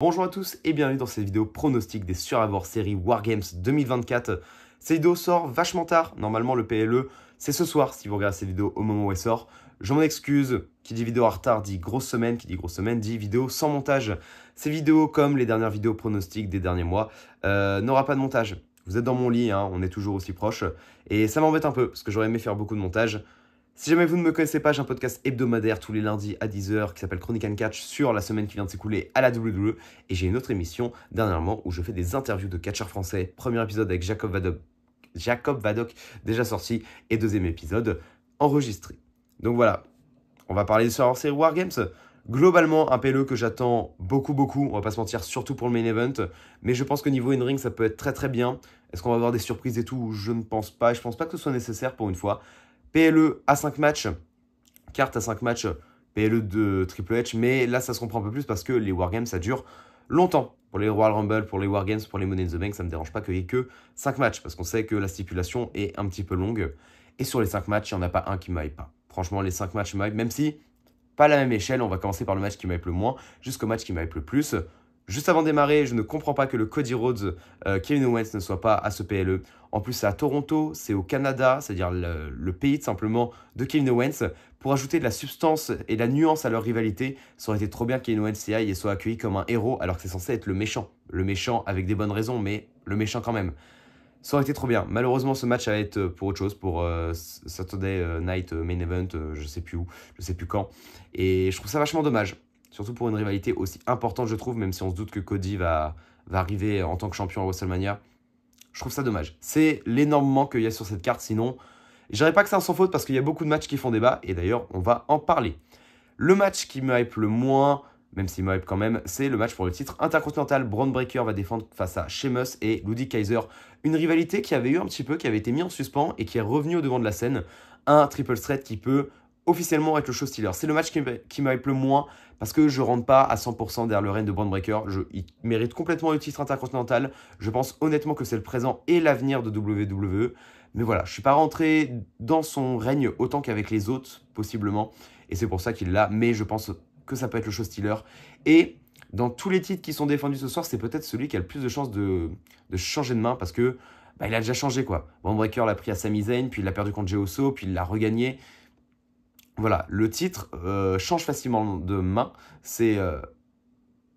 Bonjour à tous et bienvenue dans cette vidéo pronostic des Survivor série Wargames 2024. Cette vidéo sort vachement tard, normalement le PLE c'est ce soir si vous regardez cette vidéo au moment où elle sort. Je m'en excuse, qui dit vidéo en retard dit grosse semaine, qui dit grosse semaine dit vidéo sans montage. Ces vidéos comme les dernières vidéos pronostiques des derniers mois euh, n'aura pas de montage. Vous êtes dans mon lit, hein. on est toujours aussi proche, et ça m'embête un peu parce que j'aurais aimé faire beaucoup de montage. Si jamais vous ne me connaissez pas, j'ai un podcast hebdomadaire tous les lundis à 10h qui s'appelle Chronic and Catch sur la semaine qui vient de s'écouler à la WWE. Et j'ai une autre émission dernièrement où je fais des interviews de catcheurs français. Premier épisode avec Jacob Vadoc, Jacob Vadoc déjà sorti et deuxième épisode enregistré. Donc voilà, on va parler de ce hors-série Wargames. Globalement, un PLE que j'attends beaucoup, beaucoup. On va pas se mentir, surtout pour le main event. Mais je pense que niveau in-ring, ça peut être très, très bien. Est-ce qu'on va avoir des surprises et tout Je ne pense pas. Je pense pas que ce soit nécessaire pour une fois. PLE à 5 matchs, carte à 5 matchs, PLE de Triple H, mais là ça se comprend un peu plus parce que les Wargames ça dure longtemps. Pour les Royal Rumble, pour les Wargames, pour les Money in the Bank, ça ne me dérange pas qu'il y ait que 5 matchs parce qu'on sait que la stipulation est un petit peu longue. Et sur les 5 matchs, il n'y en a pas un qui m'aille pas. Franchement, les 5 matchs m'aille, même si pas la même échelle, on va commencer par le match qui m'aille le moins jusqu'au match qui m'aille le plus. Juste avant de démarrer, je ne comprends pas que le Cody Rhodes, euh, Kevin Owens ne soit pas à ce PLE. En plus, c'est à Toronto, c'est au Canada, c'est-à-dire le, pays, pays simplement de Kevin Owens. Pour ajouter de la substance et de la nuance à leur rivalité, ça aurait été trop bien que Kevin Owens y aille et soit accueilli comme un héros alors que c'est censé être le méchant. Le méchant avec des bonnes raisons, mais le méchant quand même. Ça aurait été trop bien. Malheureusement, ce match allait être pour autre chose, pour euh, Saturday euh, Night Main Event, je je sais plus où, je sais plus quand. Et je trouve ça vachement dommage. Surtout pour une rivalité aussi importante, je trouve, même si on se doute que Cody va, va arriver en tant que champion à WrestleMania. Je trouve ça dommage. C'est l'énorme qu'il y a sur cette carte. Sinon, je dirais pas que c'est un sans faute parce qu'il y a beaucoup de matchs qui font débat. Et d'ailleurs, on va en parler. Le match qui me hype le moins, même s'il me hype quand même, c'est le match pour le titre intercontinental. Braun Breaker va défendre face à Sheamus et Ludwig Kaiser. Une rivalité qui avait eu un petit peu, qui avait été mise en suspens et qui est revenue au devant de la scène. Un triple threat qui peut officiellement avec le show stealer C'est le match qui m'hype le moins parce que je rentre pas à 100% derrière le règne de Brand Breaker. Je, il mérite complètement le titre intercontinental. Je pense honnêtement que c'est le présent et l'avenir de WWE. Mais voilà, je suis pas rentré dans son règne autant qu'avec les autres, possiblement. Et c'est pour ça qu'il l'a. Mais je pense que ça peut être le show Stealer. Et dans tous les titres qui sont défendus ce soir, c'est peut-être celui qui a le plus de chances de, de changer de main parce que bah, il a déjà changé quoi. Brand Breaker l'a pris à Sami Zayn, puis il l'a perdu contre Jey puis il l'a regagné voilà, le titre euh, change facilement de main. C'est euh,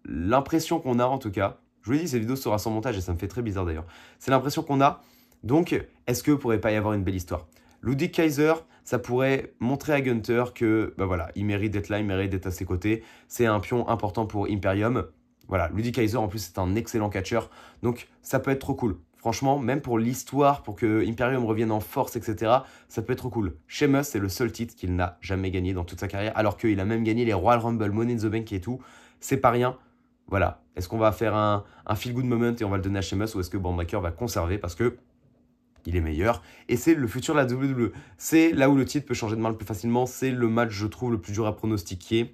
l'impression qu'on a en tout cas. Je vous l'ai dit, cette vidéo sera sans montage et ça me fait très bizarre d'ailleurs. C'est l'impression qu'on a. Donc, est-ce que pourrait pas y avoir une belle histoire Ludwig Kaiser, ça pourrait montrer à Gunther que, bah voilà, il mérite d'être là, il mérite d'être à ses côtés. C'est un pion important pour Imperium. Voilà, Ludwig Kaiser en plus c'est un excellent catcheur. Donc, ça peut être trop cool. Franchement, même pour l'histoire, pour que Imperium revienne en force, etc., ça peut être cool. Sheamus, c'est le seul titre qu'il n'a jamais gagné dans toute sa carrière, alors qu'il a même gagné les Royal Rumble, Money in the Bank et tout. C'est pas rien. Voilà. Est-ce qu'on va faire un, feel-good moment et on va le donner à Sheamus, ou est-ce que Bandmaker va conserver parce que il est meilleur. Et c'est le futur de la WWE. C'est là où le titre peut changer de main le plus facilement. C'est le match, je trouve, le plus dur à pronostiquer.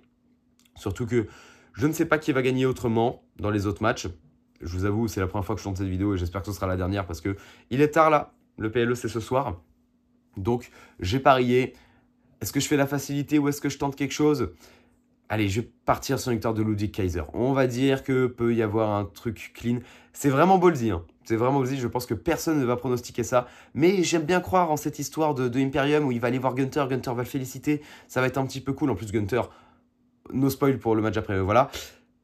Surtout que je ne sais pas qui va gagner autrement dans les autres matchs je vous avoue, c'est la première fois que je tente cette vidéo et j'espère que ce sera la dernière parce que il est tard là. Le PLE, c'est ce soir. Donc, j'ai parié. Est-ce que je fais la facilité ou est-ce que je tente quelque chose Allez, je vais partir sur une victoire de Ludwig Kaiser. On va dire que peut y avoir un truc clean. C'est vraiment ballsy. Hein. C'est vraiment ballsy. Je pense que personne ne va pronostiquer ça. Mais j'aime bien croire en cette histoire de, de, Imperium où il va aller voir Gunter. Gunter va le féliciter. Ça va être un petit peu cool. En plus, Gunter, no spoil pour le match après. Voilà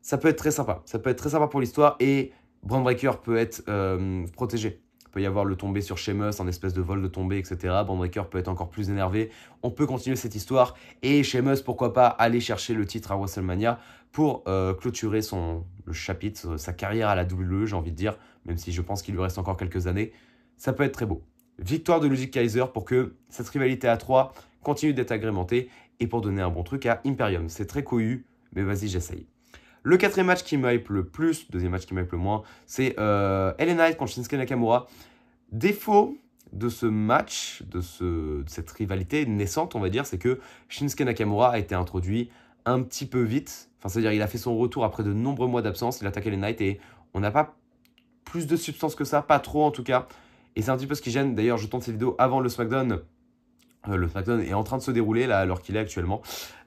ça peut être très sympa. Ça peut être très sympa pour l'histoire et Brandbreaker peut être euh, protégé. Il peut y avoir le tombé sur Sheamus, en espèce de vol de tombé, etc. Brandbreaker peut être encore plus énervé. On peut continuer cette histoire et Sheamus, pourquoi pas, aller chercher le titre à WrestleMania pour euh, clôturer son chapitre, euh, sa carrière à la WWE, j'ai envie de dire, même si je pense qu'il lui reste encore quelques années. Ça peut être très beau. Victoire de Ludwig Kaiser pour que cette rivalité à 3 continue d'être agrémentée et pour donner un bon truc à Imperium. C'est très cohu, mais vas-y, j'essaye. Le quatrième match qui m'hype le plus, deuxième match qui m'hype le moins, c'est euh, Knight contre Shinsuke Nakamura. Défaut de ce match, de, ce, cette rivalité naissante, on va dire, c'est que Shinsuke Nakamura a été introduit un petit peu vite. Enfin, c'est-à-dire, il a fait son retour après de nombreux mois d'absence. Il attaque Ellen Knight et on n'a pas plus de substance que ça, pas trop en tout cas. Et c'est un petit peu ce qui gêne. D'ailleurs, je tourne ces vidéos avant le SmackDown euh, le SmackDown est en train de se dérouler là alors qu'il est actuellement.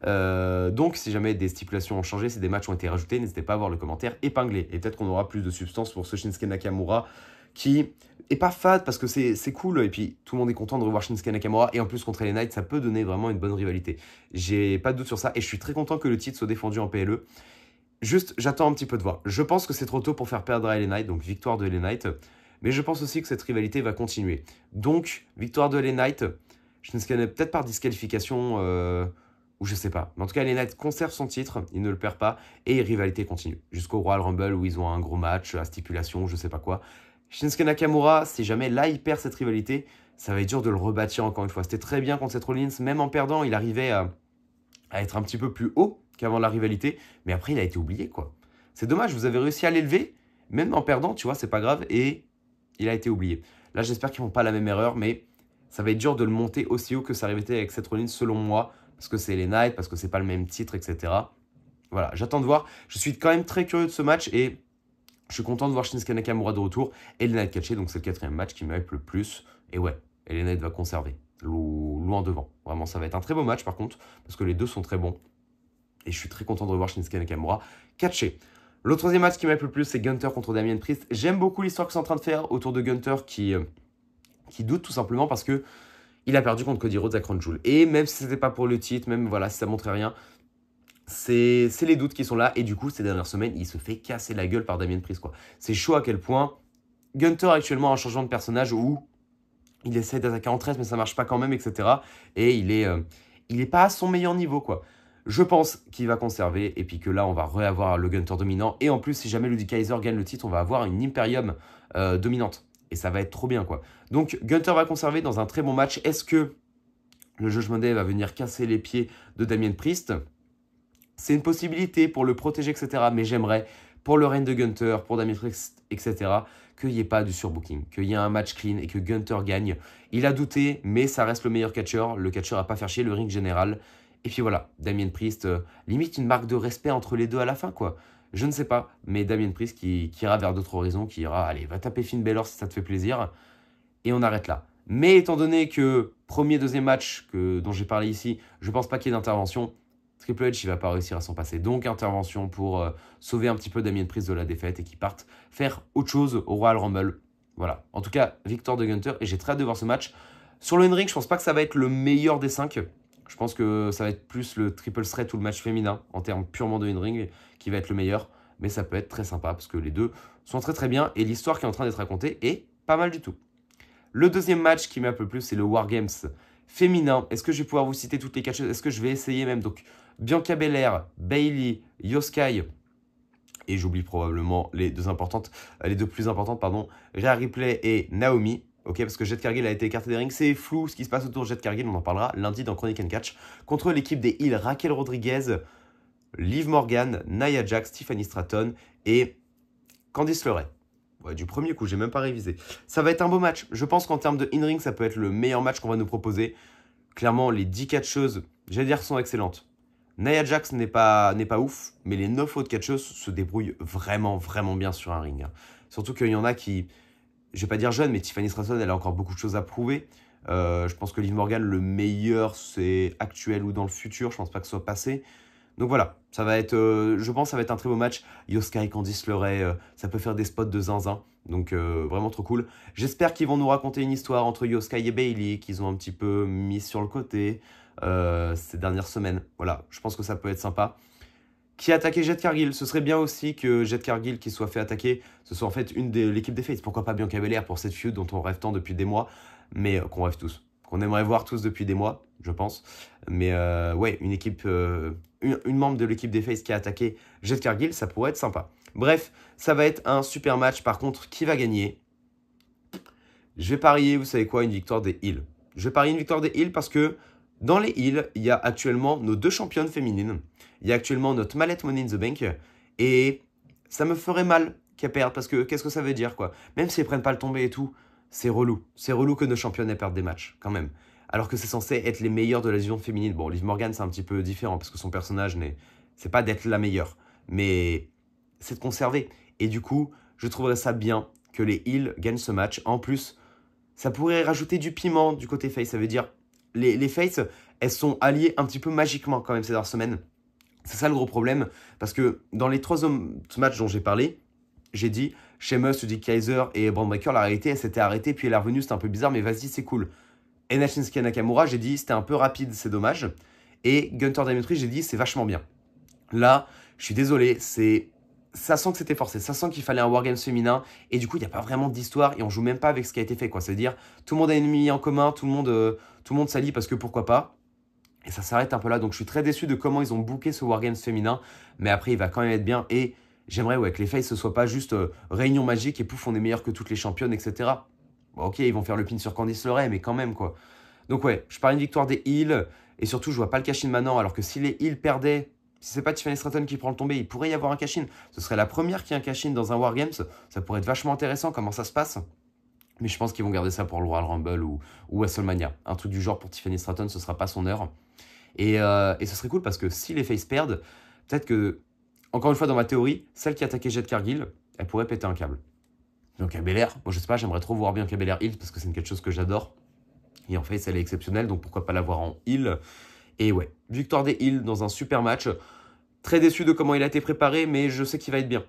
Euh, donc si jamais des stipulations ont changé, si des matchs ont été rajoutés, n'hésitez pas à voir le commentaire épinglé. Et peut-être qu'on aura plus de substance pour ce Shinsuke Nakamura qui est pas fade parce que c'est cool et puis tout le monde est content de revoir Shinsuke Nakamura et en plus contre les Knights ça peut donner vraiment une bonne rivalité. J'ai pas de doute sur ça et je suis très content que le titre soit défendu en PLE. Juste j'attends un petit peu de voir. Je pense que c'est trop tôt pour faire perdre à LA Knight, donc victoire de LA Knight. Mais je pense aussi que cette rivalité va continuer. Donc victoire de LA Knight, je ne peut-être par disqualification euh, ou je sais pas. Mais en tout cas, les Knights conservent son titre, il ne le perd pas et rivalité continue jusqu'au Royal Rumble où ils ont un gros match à euh, stipulation, je sais pas quoi. Shinsuke Nakamura, si jamais là il perd cette rivalité, ça va être dur de le rebâtir encore une fois. C'était très bien contre Seth Rollins, même en perdant, il arrivait à, à être un petit peu plus haut qu'avant la rivalité, mais après il a été oublié quoi. C'est dommage, vous avez réussi à l'élever, même en perdant, tu vois, c'est pas grave, et il a été oublié. Là, j'espère qu'ils ne font pas la même erreur, mais ça va être dur de le monter aussi haut que ça arrivait avec cette Rollins, selon moi, parce que c'est les Knights, parce que c'est pas le même titre, etc. Voilà, j'attends de voir. Je suis quand même très curieux de ce match et je suis content de voir Shinsuke Nakamura de retour et les Knights donc c'est le quatrième match qui m'aide le plus. Et ouais, et les va conserver, loin devant. Vraiment, ça va être un très beau match par contre, parce que les deux sont très bons. Et je suis très content de revoir Shinsuke Nakamura catché. Le troisième match qui m'a le plus, c'est Gunter contre Damien Priest. J'aime beaucoup l'histoire que c'est en train de faire autour de Gunter qui euh, qui doute tout simplement parce que il a perdu contre Cody Rhodes à Crown Et même si c'était pas pour le titre, même voilà, si ça montrait rien, c'est les doutes qui sont là. Et du coup, ces dernières semaines, il se fait casser la gueule par Damien Priest. C'est chaud à quel point Gunther actuellement un changement de personnage où il essaie d'attaquer en 13, mais ça marche pas quand même, etc. Et il est, euh, il est pas à son meilleur niveau, quoi. Je pense qu'il va conserver et puis que là, on va réavoir le Gunther dominant. Et en plus, si jamais Ludwig Kaiser gagne le titre, on va avoir une Imperium euh, dominante et ça va être trop bien, quoi. Donc, Gunter va conserver dans un très bon match. Est-ce que le jugement Day va venir casser les pieds de Damien Priest C'est une possibilité pour le protéger, etc. Mais j'aimerais, pour le règne de Gunter, pour Damien Priest, etc., qu'il n'y ait pas du surbooking, qu'il y ait un match clean et que Gunter gagne. Il a douté, mais ça reste le meilleur catcher. Le catcher a pas fait chier le ring général. Et puis voilà, Damien Priest, euh, limite une marque de respect entre les deux à la fin, quoi. Je ne sais pas, mais Damien Priest qui, ira vers d'autres horizons, qui ira, allez, va taper Finn Balor si ça te fait plaisir, et on arrête là. Mais étant donné que premier, deuxième match que, dont j'ai parlé ici, je pense pas qu'il y ait d'intervention, Triple H il va pas réussir à s'en passer. Donc intervention pour euh, sauver un petit peu Damien Priest de la défaite et qu'il parte faire autre chose au Royal Rumble. Voilà. En tout cas, victoire de Gunter et j'ai très hâte de voir ce match. Sur le ring, je pense pas que ça va être le meilleur des cinq. Je pense que ça va être plus le triple threat ou le match féminin en termes purement de in-ring qui va être le meilleur. Mais ça peut être très sympa parce que les deux sont très très bien et l'histoire qui est en train d'être racontée est pas mal du tout. Le deuxième match qui m'a peu plus, c'est le Wargames féminin. Est-ce que je vais pouvoir vous citer toutes les choses Est-ce que je vais essayer même Donc Bianca Belair, Bailey, Yoskai et j'oublie probablement les deux importantes, les deux plus importantes pardon, Rhea Ripley et Naomi ok Parce que Jet Cargill a été écarté des rings, c'est flou ce qui se passe autour de Jet Cargill, on en parlera lundi dans Chronic and Catch. Contre l'équipe des Hills, Raquel Rodriguez, Liv Morgan, Naya Jax, Stephanie Stratton et Candice Le Ouais, du premier coup, j'ai même pas révisé. Ça va être un beau match. Je pense qu'en termes de in-ring, ça peut être le meilleur match qu'on va nous proposer. Clairement, les 10 catcheuses, j'allais dire, sont excellentes. Nia Jax n'est pas, n'est pas ouf, mais les 9 autres catcheuses se débrouillent vraiment, vraiment bien sur un ring. Hein. Surtout qu'il y en a qui, je vais pas dire jeune, mais Tiffany Stratton, elle a encore beaucoup de choses à prouver. Euh, je pense que Liv Morgan, le meilleur, c'est actuel ou dans le futur. Je pense pas que ce soit passé. Donc voilà, ça va être, euh, je pense, ça va être un très beau match. Yoska et Candice Le euh, ça peut faire des spots de zinzin. Donc vraiment trop cool. J'espère qu'ils vont nous raconter une histoire entre Yoska et Bailey qu'ils ont un petit peu mis sur le côté ces dernières semaines. Voilà, je pense que ça peut être sympa qui attaqué Jet Cargill. Ce serait bien aussi que Jet Cargill, qui soit fait attaquer, ce soit en fait une de l'équipe des Fates. Pourquoi pas Bianca Belair pour cette feud dont on rêve tant depuis des mois, mais euh, qu'on rêve tous, qu'on aimerait voir tous depuis des mois, je pense. Mais euh, ouais, une équipe, euh, une, membre de l'équipe des Fates qui a attaqué Jet Cargill, ça pourrait être sympa. Bref, ça va être un super match. Par contre, qui va gagner Je vais parier, vous savez quoi, une victoire des Hills. Je vais parier une victoire des Hills parce que dans les Hills, il y a actuellement nos deux championnes féminines. Il y a actuellement notre mallette Money in the Bank. Et ça me ferait mal qu'elle perde. Parce que qu'est-ce que ça veut dire, quoi Même s'ils prennent pas le tombé et tout, c'est relou. C'est relou que nos championnes perdent des matchs, quand même. Alors que c'est censé être les meilleurs de la division féminine. Bon, Liv Morgan, c'est un petit peu différent parce que son personnage n'est. C'est pas d'être la meilleure, mais c'est de conserver. Et du coup, je trouverais ça bien que les Heels gagnent ce match. En plus, ça pourrait rajouter du piment du côté face. Ça veut dire, les, les Face, elles sont alliées un petit peu magiquement quand même ces dernières semaines. C'est ça le gros problème, parce que dans les trois matchs dont j'ai parlé, j'ai dit Sheamus, dit Kaiser et Brandbreaker, la réalité, elle s'était arrêtée, puis elle est revenue, c'était un peu bizarre, mais vas-y, c'est cool. Et Nakamura, j'ai dit c'était un peu rapide, c'est dommage. Et Gunter Dimitri, j'ai dit c'est vachement bien. Là, je suis désolé, c'est ça sent que c'était forcé, ça sent qu'il fallait un wargame féminin, et du coup, il n'y a pas vraiment d'histoire, et on joue même pas avec ce qui a été fait, quoi. C'est-à-dire, tout le monde a un ennemi en commun, tout le monde, euh, tout le monde s'allie parce que pourquoi pas. Et ça s'arrête un peu là. Donc je suis très déçu de comment ils ont booké ce Wargames féminin. Mais après, il va quand même être bien. Et j'aimerais ouais, que les fails ce soit pas juste euh, réunion magique et pouf, on est meilleur que toutes les championnes, etc. Bon, ok, ils vont faire le pin sur Candice Ray, mais quand même, quoi. Donc ouais, je parle une victoire des Hills. Et surtout, je vois pas le cash-in maintenant. Alors que si les Heels perdaient, si c'est pas Tiffany Stratton qui prend le tombé, il pourrait y avoir un cash Ce serait la première qui a un cash dans un Wargames. Ça pourrait être vachement intéressant comment ça se passe. Mais je pense qu'ils vont garder ça pour le Royal Rumble ou, ou WrestleMania. Un truc du genre pour Tiffany Stratton, ce sera pas son heure. Euh, et, ce serait cool parce que si les Faces perdent, peut-être que, encore une fois dans ma théorie, celle qui attaquait Jet Cargill, elle pourrait péter un câble. Donc à Belair, moi je sais pas, j'aimerais trop voir bien qu'à Hill parce que c'est quelque chose que j'adore. Et en fait, elle est exceptionnelle, donc pourquoi pas la voir en Hill Et ouais, victoire des Hills dans un super match. Très déçu de comment il a été préparé, mais je sais qu'il va être bien.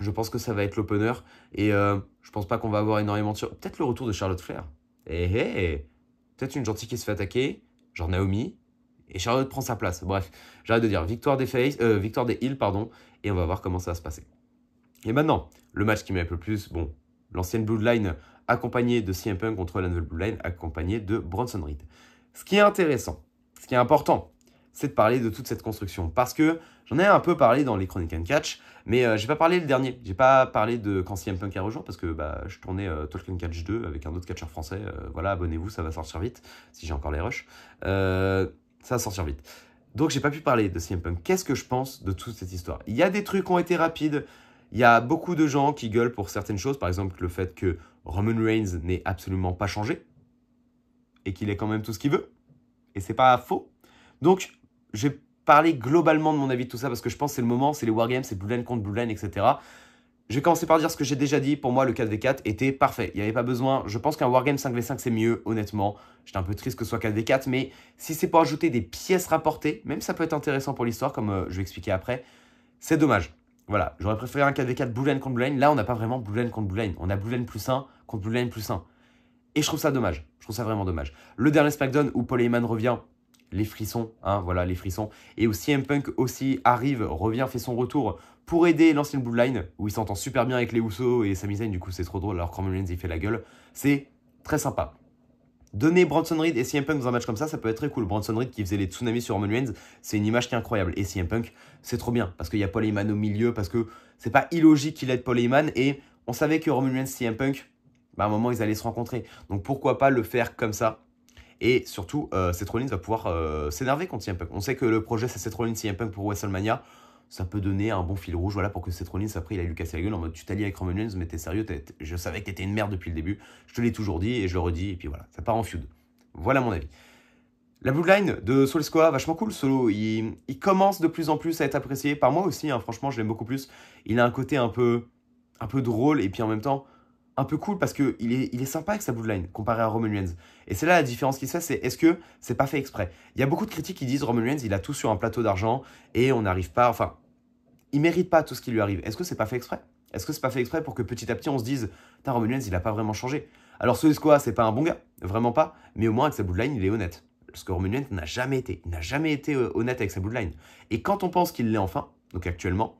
Je pense que ça va être l'opener. Et euh, je pense pas qu'on va avoir énormément de... Peut-être le retour de Charlotte Flair. Eh, eh eh Peut-être une gentille qui se fait attaquer, genre Naomi, et Charlotte prend sa place. Bref, j'arrête de dire victoire des, face, euh, victoire des Hills, pardon, et on va voir comment ça va se passer. Et maintenant, le match qui un le plus, bon, l'ancienne Line accompagnée de CM Punk contre la nouvelle Line accompagnée de Bronson Reed. Ce qui est intéressant, ce qui est important, c'est de parler de toute cette construction. Parce que j'en ai un peu parlé dans les Chroniques and Catch, mais je euh, j'ai pas parlé le dernier. J'ai pas parlé de quand CM Punk a rejoint, parce que bah, je tournais euh, Tolkien Catch 2 avec un autre catcheur français. voilà, abonnez-vous, ça va sortir vite, si j'ai encore les rushs ça va sortir vite. Donc, j'ai pas pu parler de CM Punk. Qu'est-ce que je pense de toute cette histoire Il y a des trucs qui ont été rapides. Il y a beaucoup de gens qui gueulent pour certaines choses. Par exemple, le fait que Roman Reigns n'est absolument pas changé et qu'il est quand même tout ce qu'il veut. Et c'est pas faux. Donc, j'ai parlé globalement de mon avis de tout ça parce que je pense que c'est le moment, c'est les Wargames, c'est Blue Line contre Blue Line, etc. Je vais commencer par dire ce que j'ai déjà dit. Pour moi, le 4v4 était parfait. Il n'y avait pas besoin. Je pense qu'un Wargame 5v5, c'est mieux, honnêtement. J'étais un peu triste que ce soit 4v4, mais si c'est pour ajouter des pièces rapportées, même ça peut être intéressant pour l'histoire, comme euh, je vais expliquer après, c'est dommage. Voilà, j'aurais préféré un 4v4 Blue contre Blue Là, on n'a pas vraiment Blue contre Blue On a Blue plus 1 contre Blue plus 1. Et je trouve ça dommage. Je trouve ça vraiment dommage. Le dernier SmackDown où Paul Heyman revient, les frissons, hein, voilà, les frissons. Et où CM Punk aussi arrive, revient, fait son retour pour aider l'ancienne Bloodline, où il s'entend super bien avec les Usos et Sami du coup c'est trop drôle, alors Roman Reigns il fait la gueule, c'est très sympa. Donner Bronson Reed et CM Punk dans un match comme ça, ça peut être très cool. Bronson Reed qui faisait les tsunamis sur Roman Reigns, c'est une image qui est incroyable. Et CM Punk, c'est trop bien, parce qu'il y a Paul Heyman au milieu, parce que c'est pas illogique qu'il aide Paul Heyman, et on savait que Roman Reigns, CM Punk, bah, à un moment ils allaient se rencontrer. Donc pourquoi pas le faire comme ça et surtout, euh, Seth Rollins va pouvoir euh, s'énerver contre CM Punk. On sait que le projet, c'est Seth Rollins, CM Punk pour WrestleMania ça peut donner un bon fil rouge voilà, pour que Seth Rollins, après, il a Lucas la gueule en mode tu t'allies avec Roman Reigns, mais t'es sérieux, t'es, je savais que t'étais une merde depuis le début, je te l'ai toujours dit et je le redis, et puis voilà, ça part en feud. Voilà mon avis. La Bloodline de Soul vachement cool, Solo, il, commence de plus en plus à être apprécié, par moi aussi, hein. franchement, je l'aime beaucoup plus. Il a un côté un peu, un peu drôle, et puis en même temps, un peu cool parce qu'il est, il est sympa avec sa line comparé à Roman Et c'est là la différence qui se fait, c'est est-ce que c'est pas fait exprès Il y a beaucoup de critiques qui disent Roman il a tout sur un plateau d'argent et on n'arrive pas, enfin, il mérite pas tout ce qui lui arrive. Est-ce que c'est pas fait exprès Est-ce que c'est pas fait exprès pour que petit à petit on se dise, putain, Roman il a pas vraiment changé Alors, ce quoi c'est pas un bon gars, vraiment pas, mais au moins avec sa line, il est honnête. Parce que Roman n'a jamais été, n'a jamais été euh, honnête avec sa line. Et quand on pense qu'il l'est enfin, donc actuellement,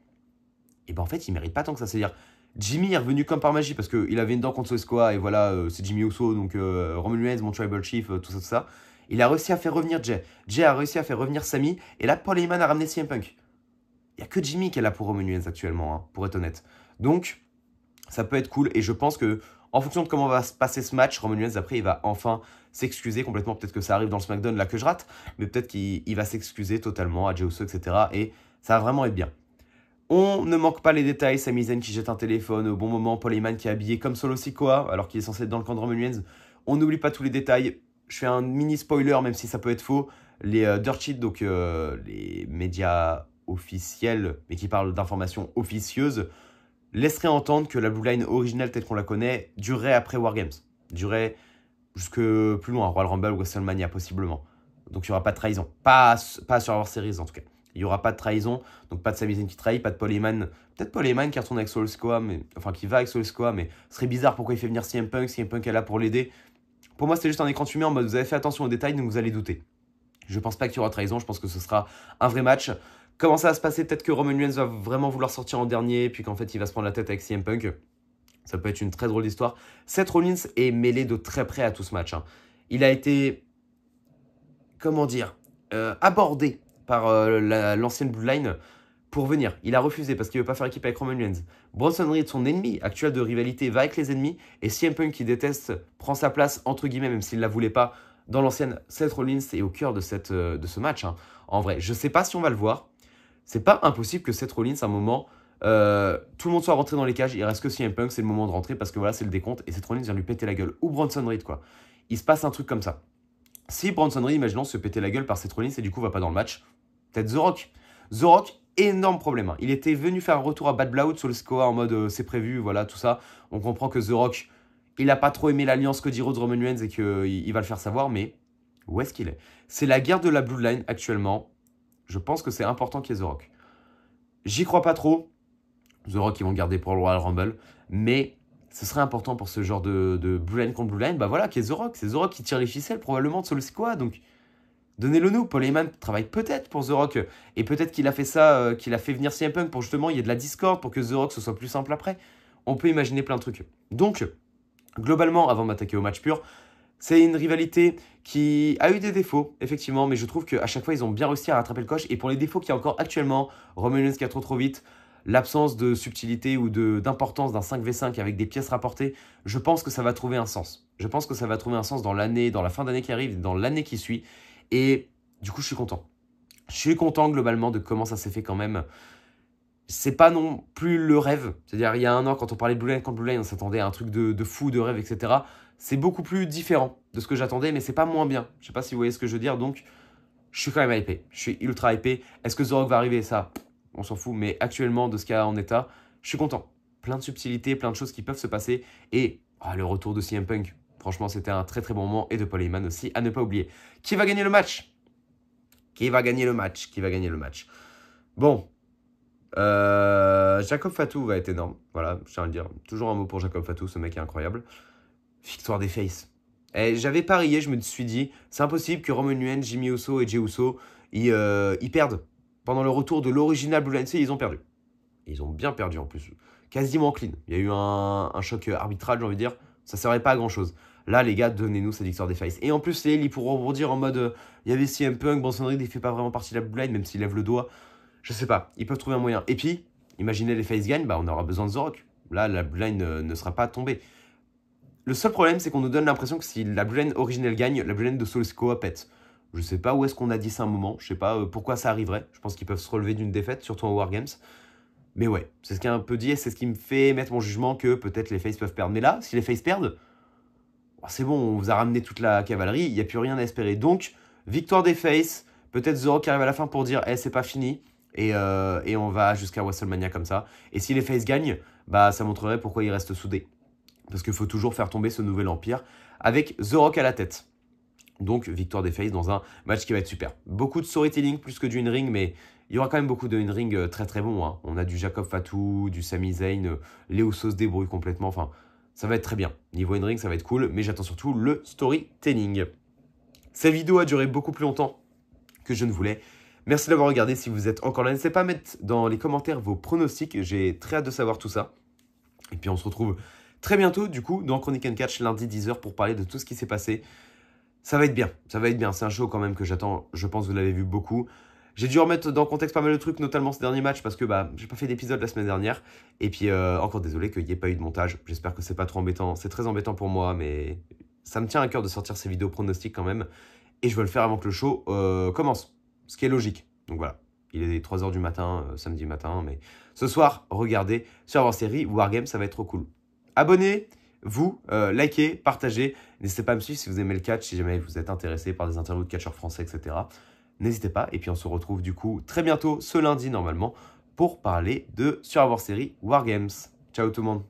et eh ben en fait, il mérite pas tant que ça. C'est-à-dire, Jimmy est revenu comme par magie parce qu'il avait une dent contre Squad et voilà, euh, c'est Jimmy Uso, donc euh, Roman mon Tribal Chief, euh, tout ça, tout ça. Il a réussi à faire revenir Jay. Jay a réussi à faire revenir Sami et là, Paul Heyman a ramené CM Punk. Il n'y a que Jimmy qu'elle a là pour Roman actuellement, hein, pour être honnête. Donc, ça peut être cool et je pense que en fonction de comment va se passer ce match, Roman après il va enfin s'excuser complètement. Peut-être que ça arrive dans le SmackDown là que je rate, mais peut-être qu'il va s'excuser totalement à Jay Uso, etc. Et ça va vraiment être bien. On ne manque pas les détails, Samizen qui jette un téléphone au bon moment, Paul Heyman qui est habillé comme Solo Sikoa, alors qu'il est censé être dans le camp de Roman On n'oublie pas tous les détails, je fais un mini spoiler, même si ça peut être faux, les euh, Dirt donc euh, les médias officiels, mais qui parlent d'informations officieuses, laisseraient entendre que la Blue Line originale, telle qu'on la connaît, durerait après Wargames. Durerait jusque plus loin, Royal Rumble, Wrestlemania, possiblement. Donc il n'y aura pas de trahison. Pas, pas sur War Series, en tout cas. Il n'y aura pas de trahison, donc pas de Samizine qui trahit, pas de Polyman. Peut-être Polyman qui retourne avec mais enfin qui va avec Squad, mais ce serait bizarre pourquoi il fait venir CM Punk, CM Punk est là pour l'aider. Pour moi, c'est juste un écran fumée en mode vous avez fait attention aux détails, donc vous allez douter. Je pense pas qu'il y aura trahison, je pense que ce sera un vrai match. Comment ça va se passer Peut-être que Roman Reigns va vraiment vouloir sortir en dernier, puis qu'en fait il va se prendre la tête avec CM Punk. Ça peut être une très drôle d'histoire. Seth Rollins est mêlé de très près à tout ce match. Hein. Il a été, comment dire, euh, abordé par euh, l'ancienne Blue Line pour venir. Il a refusé parce qu'il ne veut pas faire équipe avec Roman Reigns. Bronson Reed, son ennemi actuel de rivalité, va avec les ennemis et CM Punk, qui déteste, prend sa place, entre guillemets, même s'il ne la voulait pas, dans l'ancienne Seth Rollins et au cœur de, cette, euh, de ce match. Hein. En vrai, je ne sais pas si on va le voir. C'est pas impossible que Seth Rollins, à un moment, euh, tout le monde soit rentré dans les cages. Il reste que CM Punk, c'est le moment de rentrer parce que voilà, c'est le décompte et Seth Rollins vient lui péter la gueule. Ou Bronson Reed, quoi. Il se passe un truc comme ça. Si Bronson Reed, imaginons, se péter la gueule par Seth Rollins et du coup va pas dans le match, peut-être The Rock. The Rock, énorme problème. Hein. Il était venu faire un retour à Bad Blood sur le score, en mode euh, c'est prévu, voilà, tout ça. On comprend que The Rock, il n'a pas trop aimé l'alliance que dit Rhodes Roman et qu'il va le faire savoir, mais où est-ce qu'il est C'est la guerre de la Blue Line actuellement. Je pense que c'est important qu'il y ait The Rock. J'y crois pas trop. The Rock, ils vont garder pour le Royal Rumble. Mais ce serait important pour ce genre de, de Bloodline contre Line. Bah voilà, qu'il y ait The Rock. C'est The Rock qui tire les ficelles probablement de le Donc Donnez-le nous. Paul Heyman travaille peut-être pour The Rock. Et peut-être qu'il a fait ça, euh, qu'il a fait venir CM Punk pour justement il y ait de la discorde, pour que The Rock ce soit plus simple après. On peut imaginer plein de trucs. Donc, globalement, avant de m'attaquer au match pur, c'est une rivalité qui a eu des défauts, effectivement, mais je trouve qu'à chaque fois, ils ont bien réussi à rattraper le coche. Et pour les défauts qu'il y a encore actuellement, Roman qui a trop trop vite, l'absence de subtilité ou d'importance d'un 5v5 avec des pièces rapportées, je pense que ça va trouver un sens. Je pense que ça va trouver un sens dans l'année, dans la fin d'année qui arrive, dans l'année qui suit. Et du coup, je suis content. Je suis content globalement de comment ça s'est fait quand même. C'est pas non plus le rêve. C'est-à-dire, il y a un an, quand on parlait de Blue Line, quand Blue Line, on s'attendait à un truc de, fou, de rêve, etc. C'est beaucoup plus différent de ce que j'attendais, mais c'est pas moins bien. Je sais pas si vous voyez ce que je veux dire. Donc, je suis quand même hypé. Je suis ultra hypé. Est-ce que The Rock va arriver Ça, on s'en fout. Mais actuellement, de ce qu'il y a en état, je suis content. Plein de subtilités, plein de choses qui peuvent se passer. Et ah, le retour de CM Punk. Franchement, c'était un très très bon moment et de Paul Heyman aussi à ne pas oublier. Qui va gagner le match Qui va gagner le match Qui va gagner le match Bon. Euh, Jacob Fatou va être énorme. Voilà, je tiens à le dire. Toujours un mot pour Jacob Fatou, ce mec est incroyable. Victoire des Faces. Eh, j'avais parié, je me suis dit, c'est impossible que Roman Nguyen, Jimmy Uso et Jey Uso euh, ils, perdent. Pendant le retour de l'original Blue Line ils ont perdu. ils ont bien perdu en plus. Quasiment clean. Il y a eu un, un choc arbitral, j'ai envie de dire. Ça servait pas à grand chose. Là, les gars, donnez-nous cette victoire des faces Et en plus, les ils pourront dire en mode il y avait CM Punk, Bronson Reed, il fait pas vraiment partie de la Line, même s'il lève le doigt. Je sais pas, ils peuvent trouver un moyen. Et puis, imaginez les Face gagnent, bah, on aura besoin de Rock. Là, la Blue euh, ne sera pas tombée. Le seul problème, c'est qu'on nous donne l'impression que si la Line originelle gagne, la Line de Solskjaer pète. Je sais pas où est-ce qu'on a dit ça un moment, je sais pas euh, pourquoi ça arriverait. Je pense qu'ils peuvent se relever d'une défaite, surtout en Games mais ouais, c'est ce qui est un peu dit c'est ce qui me fait mettre mon jugement que peut-être les Faces peuvent perdre. Mais là, si les Faces perdent, oh, c'est bon, on vous a ramené toute la cavalerie, il n'y a plus rien à espérer. Donc, victoire des Faces, peut-être The Rock arrive à la fin pour dire Eh, c'est pas fini euh, et, on va jusqu'à WrestleMania comme ça. Et si les Faces gagnent, bah, ça montrerait pourquoi ils restent soudés. Parce qu'il faut toujours faire tomber ce nouvel empire avec The Rock à la tête. Donc, victoire des Faces dans un match qui va être super. Beaucoup de storytelling plus que du in-ring, mais il y aura quand même beaucoup de in-ring euh, très très bon. Hein. On a du Jacob Fatou, du Sami Zayn, euh, Léo Sos débrouille complètement. Enfin, ça va être très bien. Niveau in-ring, ça va être cool, mais j'attends surtout le storytelling. Cette vidéo a duré beaucoup plus longtemps que je ne voulais. Merci d'avoir regardé. Si vous êtes encore là, n'hésitez pas à mettre dans les commentaires vos pronostics. J'ai très hâte de savoir tout ça. Et puis on se retrouve très bientôt, du coup, dans Chronic Catch, lundi 10h, pour parler de tout ce qui s'est passé. Ça va être bien, ça va être bien. C'est un show quand même que j'attends. Je pense que vous l'avez vu beaucoup. J'ai dû remettre dans le contexte pas mal de trucs, notamment ce dernier match, parce que bah, j'ai pas fait d'épisode la semaine dernière. Et puis, euh, encore désolé qu'il n'y ait pas eu de montage. J'espère que c'est pas trop embêtant. C'est très embêtant pour moi, mais ça me tient à cœur de sortir ces vidéos pronostiques quand même. Et je veux le faire avant que le show euh, commence, ce qui est logique. Donc voilà, il est 3h du matin, euh, samedi matin, mais ce soir, regardez sur en Série, Wargame, ça va être trop cool. Abonnez! vous, likez, partagez. N'hésitez pas à me suivre si vous aimez le catch, si jamais vous êtes intéressé par des interviews de catcheurs français, etc n'hésitez pas. Et puis on se retrouve du coup très bientôt, ce lundi normalement, pour parler de sur Series Wargames. Ciao tout le monde